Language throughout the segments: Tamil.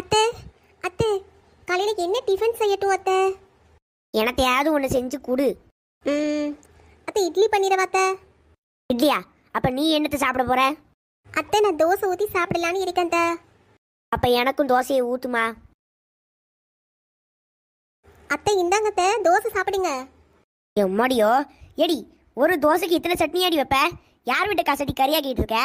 அத்தை அத்தை காலையில் என்ன டிஃபன் செய்யட்டும் அத்தை எனத்தையாவது ஒன்று செஞ்சு கொடு ம் அத்தை இட்லி பண்ணிடவா அத்தை இட்லியா அப்போ நீ என்னத்தை சாப்பிட போற அத்தை நான் தோசை ஊற்றி சாப்பிடலான்னு இருக்கேன் அத்தை அப்போ எனக்கும் தோசையை ஊற்றுமா அத்தை இந்தாங்க அத்தை தோசை சாப்பிடுங்க எம்மாடியோ எடி ஒரு தோசைக்கு இத்தனை சட்னி அடி வைப்ப யார் வீட்டு காசடி கறியாக்கிட்டு இருக்க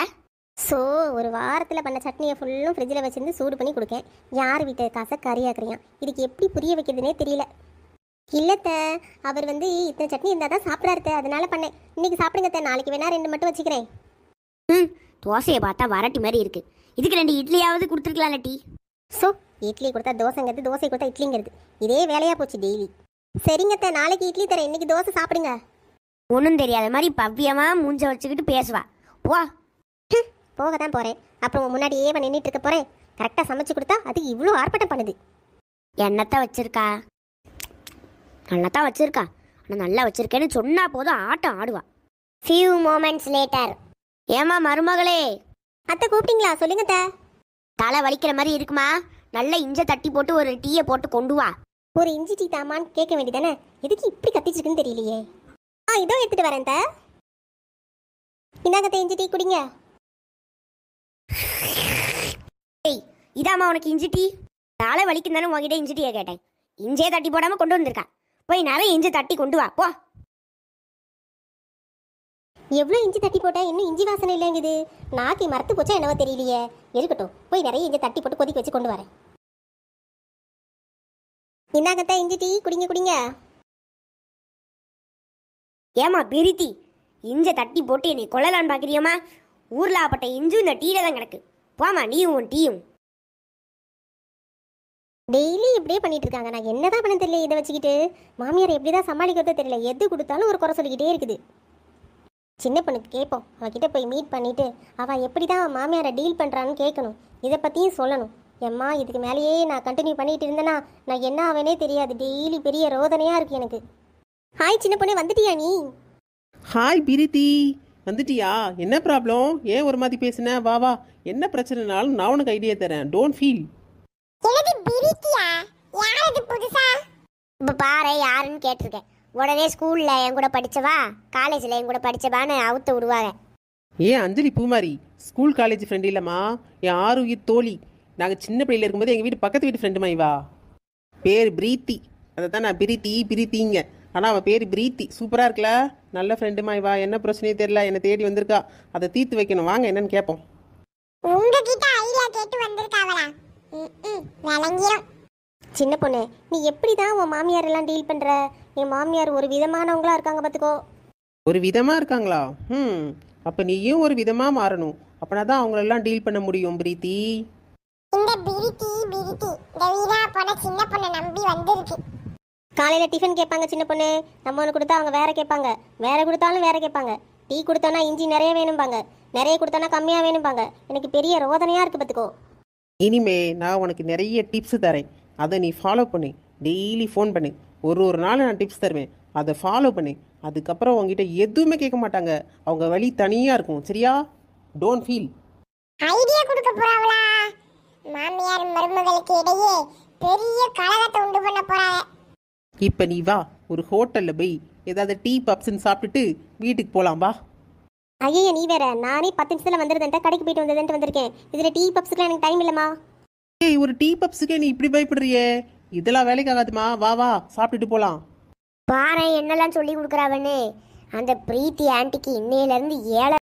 ஸோ ஒரு வாரத்தில் பண்ண சட்னியை ஃபுல்லும் ஃப்ரிட்ஜில் வச்சுருந்து சூடு பண்ணி கொடுக்கேன் யார் வீட்டு காசை கறியாக்குறியான் இதுக்கு எப்படி புரிய வைக்கிறதுனே தெரியல இல்லைத்த அவர் வந்து இத்தனை சட்னி இருந்தால் தான் சாப்பிட்றாருத்த அதனால பண்ணேன் இன்றைக்கி சாப்பிடுங்கத்த நாளைக்கு வேணால் ரெண்டு மட்டும் வச்சுக்கிறேன் ம் தோசையை பார்த்தா வரட்டி மாதிரி இருக்குது இதுக்கு ரெண்டு இட்லியாவது கொடுத்துருக்கலாம்ல டீ ஸோ இட்லி கொடுத்தா தோசைங்கிறது தோசை கொடுத்தா இட்லிங்கிறது இதே வேலையாக போச்சு டெய்லி சரிங்கத்த நாளைக்கு இட்லி தரேன் இன்னைக்கு தோசை சாப்பிடுங்க ஒன்றும் தெரியாத மாதிரி பவ்யமாக மூஞ்ச வச்சுக்கிட்டு பேசுவா வா போக தான் போகிறேன் அப்புறம் முன்னாடியே நான் நின்றுட்டு இருக்க போகிறேன் கரெக்டாக சமைச்சு கொடுத்தா அது இவ்வளோ ஆர்ப்பாட்டம் பண்ணுது என்னத்த வச்சிருக்கா நல்லா தான் வச்சிருக்கா ஆனால் நல்லா வச்சிருக்கேன்னு சொன்னா போதும் ஆட்டம் ஆடுவா ஃபியூ மோமெண்ட்ஸ் லேட்டர் ஏமா மருமகளே அத்தை கூப்பிட்டீங்களா சொல்லுங்க த தலை வலிக்கிற மாதிரி இருக்குமா நல்ல இஞ்ச தட்டி போட்டு ஒரு டீயை போட்டு கொண்டு வா ஒரு இஞ்சி டீ தாமான்னு கேட்க வேண்டியதானே எதுக்கு இப்படி கத்திச்சிருக்குன்னு தெரியலையே ஆ இதோ எடுத்துட்டு வரேன் த இந்தாங்க இஞ்சி டீ குடிங்க ஏய் இதாம்மா உனக்கு இஞ்சி டீ நாளை வலிக்கும் தானே உங்ககிட்ட இஞ்சி டீயை கேட்டேன் இஞ்சியே தட்டி போடாமல் கொண்டு வந்திருக்கான் போய் நிறைய இஞ்சி தட்டி கொண்டு வா போ எவ்வளோ இஞ்சி தட்டி போட்டேன் இன்னும் இஞ்சி வாசனை இல்லைங்குது நாக்கி மரத்து போச்சா என்னவோ தெரியலையே இருக்கட்டும் போய் நிறைய இஞ்சி தட்டி போட்டு கொதிக்க வச்சு கொண்டு வரேன் இந்தாங்கத்தா இஞ்சி டீ குடிங்க குடிங்க ஏமா பிரித்தி இஞ்ச தட்டி போட்டு என்னை கொள்ளலான்னு பார்க்குறியம்மா ஊரில் ஆப்பட்ட இஞ்சும் இந்த டீல தான் கிடக்கு போமா நீயும் உன் டீயும் டெய்லி இப்படியே பண்ணிட்டு இருக்காங்க நான் என்னதான் பண்ண தெரியல இதை வச்சுக்கிட்டு மாமியார் எப்படி தான் சமாளிக்கிறதோ தெரியல எது கொடுத்தாலும் ஒரு குறை சொல்லிக்கிட்டே இருக்குது சின்ன பொண்ணுக்கு கேட்போம் அவகிட்ட போய் மீட் பண்ணிட்டு அவ எப்படி தான் அவன் மாமியாரை டீல் பண்ணுறான்னு கேட்கணும் இதை பற்றியும் சொல்லணும் எம்மா இதுக்கு மேலேயே நான் கண்டினியூ பண்ணிட்டு இருந்தேன்னா நான் என்ன அவனே தெரியாது டெய்லி பெரிய ரோதனையாக இருக்குது எனக்கு ஹாய் சின்ன பொண்ணு வந்துட்டியா நீ ஹாய் பிரீத்தி வந்துட்டியா என்ன ப்ராப்ளம் ஏன் ஒரு மாதிரி பேசுன வா வா என்ன பிரச்சனைனாலும் நான் உனக்கு ஐடியா தரேன் டோன்ட் ஃபீல் எனது பிரீத்தியா யார் புதுசா இப்போ பாரு யாருன்னு கேட்டிருக்கேன் உடனே ஸ்கூலில் என் கூட படித்தவா காலேஜில் என் கூட படித்தவான்னு அவுத்து விடுவாங்க ஏன் Anjali Poomari school college friend இல்லைம்மா என் ஆரோக்கிய தோழி நாங்கள் சின்ன பிள்ளையில இருக்கும்போது எங்கள் வீட்டு பக்கத்து வீட்டு ஃப்ரெண்டுமா இவா பேர் பிரீத்தி அதை தான் நான் பிரீத்தி பிரீத்திங்க ஆனால் அவள் பேர் பிரீத்தி சூப்பராக இருக்கல நல்ல ஃப்ரெண்டுமா இவா என்ன பிரச்சனையும் தெரியல என்னை தேடி வந்திருக்கா அதை தீர்த்து வைக்கணும் வாங்க என்னன்னு கேட்போம் சின்ன பொண்ணு நீ எப்படி தான் உன் மாமியார் எல்லாம் டீல் பண்ணுற என் மாமியார் ஒரு விதமானவங்களா இருக்காங்க பார்த்துக்கோ ஒரு விதமாக இருக்காங்களா ம் அப்போ நீயும் ஒரு விதமாக மாறணும் அப்படின்னா தான் அவங்களெல்லாம் டீல் பண்ண முடியும் பிரீத்தி காலையில் டிஃபன் கேட்பாங்க சின்ன பொண்ணு நம்ம ஒன்று கொடுத்தா அவங்க வேற கேட்பாங்க வேற கொடுத்தாலும் வேற கேட்பாங்க டீ கொடுத்தோன்னா இஞ்சி நிறைய வேணும்பாங்க நிறைய கொடுத்தோன்னா கம்மியாக வேணும்பாங்க எனக்கு பெரிய ரோதனையாக இருக்குது பார்த்துக்கோ இனிமே நான் உனக்கு நிறைய டிப்ஸ் தரேன் அதை நீ ஃபாலோ பண்ணு டெய்லி ஃபோன் பண்ணு ஒரு ஒரு நாள் நான் டிப்ஸ் தருவேன் அதை ஃபாலோ பண்ணு அதுக்கப்புறம் உங்ககிட்ட எதுவுமே கேட்க மாட்டாங்க அவங்க வழி தனியாக இருக்கும் சரியா டோன்ட் ஃபீல் ஐடியா கொடுக்க போறாங்களா மாமியார் மருமகளுக்கு இடையே பெரிய கலகத்தை உண்டு பண்ண போறாங்க இப்போ நீ வா ஒரு ஹோட்டலில் போய் ஏதாவது டீ பப்ஸ்ன்னு சாப்பிட்டுட்டு வீட்டுக்கு போகலாம் வா ஐயா நீ வேற நானே பத்து நிமிஷத்தில் வந்துருந்தேன் கடைக்கு போயிட்டு வந்ததுன்ட்டு வந்திருக்கேன் இதில் டீ பப்ஸுக்குலாம் எனக்கு டைம் இல்லைம்மா ஏய் ஒரு டீ பப்ஸுக்கே நீ இப்படி பயப்படுறியே இதெல்லாம் வேலைக்கு ஆகாதுமா வா வா சாப்பிட்டுட்டு போகலாம் பாரு என்னெல்லாம் சொல்லி கொடுக்குறாவன்னு அந்த பிரீத்தி ஆன்ட்டிக்கு இன்னையிலேருந்து ஏழை